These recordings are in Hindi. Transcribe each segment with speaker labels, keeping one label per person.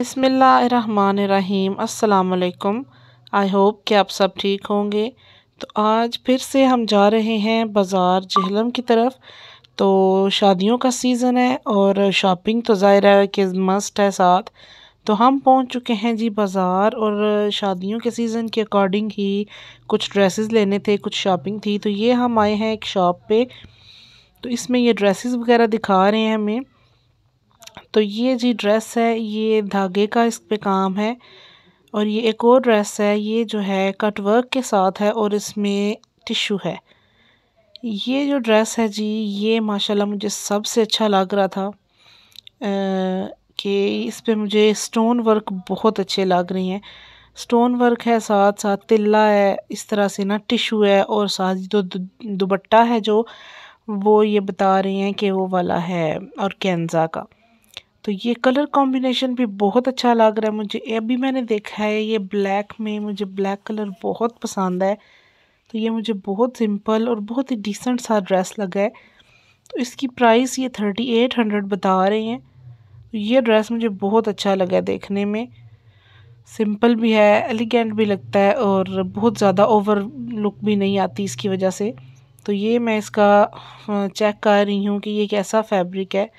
Speaker 1: बसमीम् अल्लाम आई होप कि आप सब ठीक होंगे तो आज फिर से हम जा रहे हैं बाज़ार जहलम की तरफ तो शादियों का सीज़न है और शॉपिंग तो ज़ाहिर है कि मस्ट है साथ तो हम पहुंच चुके हैं जी बाज़ार और शादियों के सीज़न के अकॉर्डिंग ही कुछ ड्रेसेस लेने थे कुछ शॉपिंग थी तो ये हम आए हैं एक शॉप पे तो इसमें ये ड्रेसेस वगैरह दिखा रहे हैं हमें तो ये जी ड्रेस है ये धागे का इस पे काम है और ये एक और ड्रेस है ये जो है कटवर्क के साथ है और इसमें टिशू है ये जो ड्रेस है जी ये माशाल्लाह मुझे सबसे अच्छा लग रहा था कि इस पे मुझे स्टोन वर्क बहुत अच्छे लग रही हैं स्टोन वर्क है साथ साथ तिल्ला है इस तरह से ना टिशू है और साथ जो दुबट्टा है जो वो ये बता रही हैं कि वो वाला है और कैंजा का तो ये कलर कॉम्बिनेशन भी बहुत अच्छा लग रहा है मुझे अभी मैंने देखा है ये ब्लैक में मुझे ब्लैक कलर बहुत पसंद है तो ये मुझे बहुत सिंपल और बहुत ही डिसेंट सा ड्रेस लगा है तो इसकी प्राइस ये थर्टी एट हंड्रेड बता रहे हैं तो ये ड्रेस मुझे बहुत अच्छा लगा देखने में सिंपल भी है एलिगेंट भी लगता है और बहुत ज़्यादा ओवर लुक भी नहीं आती इसकी वजह से तो ये मैं इसका चेक कर रही हूँ कि ये कैसा फैब्रिक है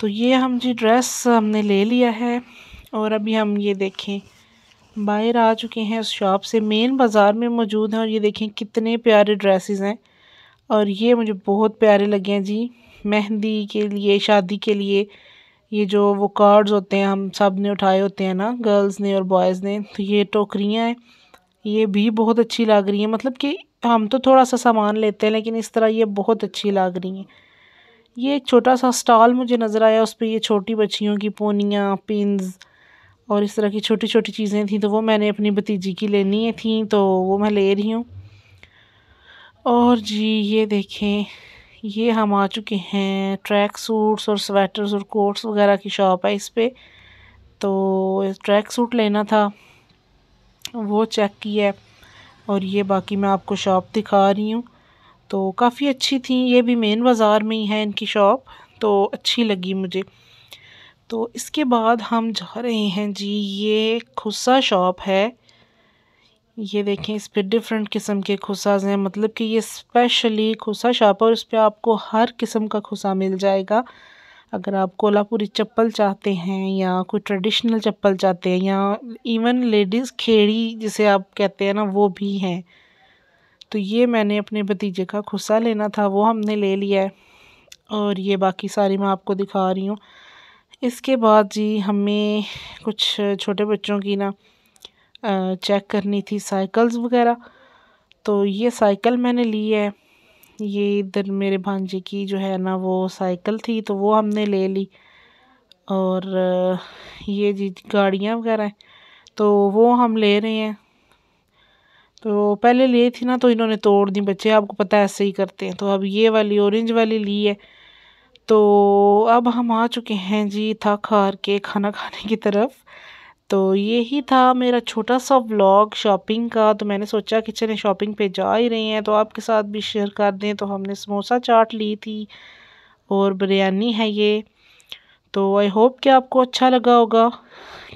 Speaker 1: तो ये हम जी ड्रेस हमने ले लिया है और अभी हम ये देखें बाहर आ चुके हैं उस शॉप से मेन बाज़ार में मौजूद हैं और ये देखें कितने प्यारे ड्रेसेस हैं और ये मुझे बहुत प्यारे लगे हैं जी मेहंदी के लिए शादी के लिए ये जो वो कार्ड्स होते हैं हम सब ने उठाए होते हैं ना गर्ल्स ने और बॉयज़ ने तो ये टोकरियाँ हैं ये भी बहुत अच्छी लग रही हैं मतलब कि हम तो थोड़ा सा सामान लेते हैं लेकिन इस तरह ये बहुत अच्छी लग रही हैं ये एक छोटा सा स्टॉल मुझे नजर आया उस पर ये छोटी बच्चियों की पोनियाँ पिंस और इस तरह की छोटी छोटी चीज़ें थी तो वो मैंने अपनी भतीजी की लेनी थी तो वो मैं ले रही हूँ और जी ये देखें ये हम आ चुके हैं ट्रैक सूट्स और स्वेटर्स और कोट्स वगैरह की शॉप है इस पर तो ट्रैक सूट लेना था वो चेक किया और ये बाकी मैं आपको शॉप दिखा रही हूँ तो काफ़ी अच्छी थी ये भी मेन बाज़ार में ही है इनकी शॉप तो अच्छी लगी मुझे तो इसके बाद हम जा रहे हैं जी ये खुस्सा शॉप है ये देखें इस पर डिफरेंट किस्म के खुसाज हैं मतलब कि ये स्पेशली खुसा शॉप है और इस पर आपको हर किस्म का खुसा मिल जाएगा अगर आप कोल्हापुरी चप्पल चाहते हैं या कोई ट्रेडिशनल चप्पल चाहते हैं या इवन लेडीज़ खेड़ी जिसे आप कहते हैं ना वो भी हैं तो ये मैंने अपने भतीजे का खुस्सा लेना था वो हमने ले लिया है और ये बाकी सारी मैं आपको दिखा रही हूँ इसके बाद जी हमें कुछ छोटे बच्चों की ना चेक करनी थी साइकिल्स वगैरह तो ये साइकिल मैंने ली है ये इधर मेरे भांजे की जो है ना वो साइकिल थी तो वो हमने ले ली और ये जी गाड़ियाँ वगैरह तो वो हम ले रहे हैं तो पहले लिए थी ना तो इन्होंने तोड़ दी बच्चे आपको पता है ऐसे ही करते हैं तो अब ये वाली ऑरेंज वाली ली है तो अब हम आ चुके हैं जी थक हार के खाना खाने की तरफ तो ये ही था मेरा छोटा सा व्लॉग शॉपिंग का तो मैंने सोचा कि चले शॉपिंग पे जा ही रहे हैं तो आपके साथ भी शेयर कर दें तो हमने समोसा चाट ली थी और बिरयानी है ये तो आई होप कि आपको अच्छा लगा होगा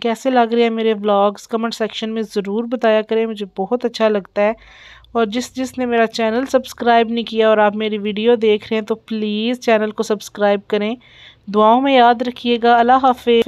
Speaker 1: कैसे लग रहे हैं मेरे व्लॉग्स कमेंट सेक्शन में ज़रूर बताया करें मुझे बहुत अच्छा लगता है और जिस जिसने मेरा चैनल सब्सक्राइब नहीं किया और आप मेरी वीडियो देख रहे हैं तो प्लीज़ चैनल को सब्सक्राइब करें दुआओं में याद रखिएगा अल्लाह हाफि